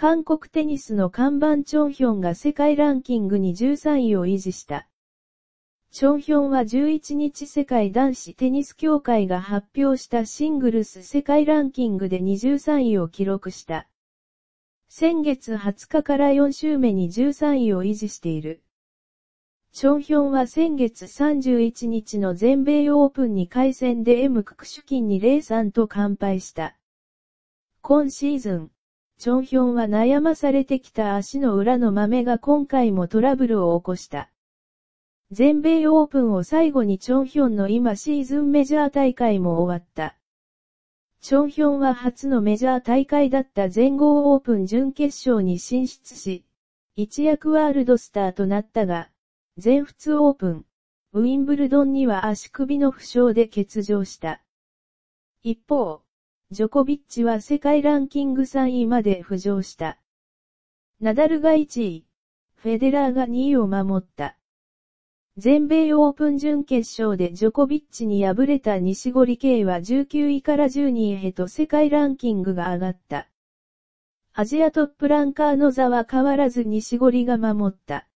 韓国テニスの看板チョンヒョンが世界ランキングに13位を維持した。チョンヒョンは11日世界男子テニス協会が発表したシングルス世界ランキングで23位を記録した。先月20日から4週目に13位を維持している。チョンヒョンは先月31日の全米オープンに開戦で M ククシュキンに0-3と完敗した。今シーズン、チョンヒョンは悩まされてきた足の裏の豆が今回もトラブルを起こした。全米オープンを最後にチョンヒョンの今シーズンメジャー大会も終わった。チョンヒョンは初のメジャー大会だった全豪オープン準決勝に進出し、一躍ワールドスターとなったが、全仏オープン、ウィンブルドンには足首の負傷で欠場した。一方、ジョコビッチは世界ランキング3位まで浮上した。ナダルが1位、フェデラーが2位を守った。全米オープン準決勝でジョコビッチに敗れた西堀圭は19位から12位へと世界ランキングが上がった。アジアトップランカーの座は変わらず西堀が守った。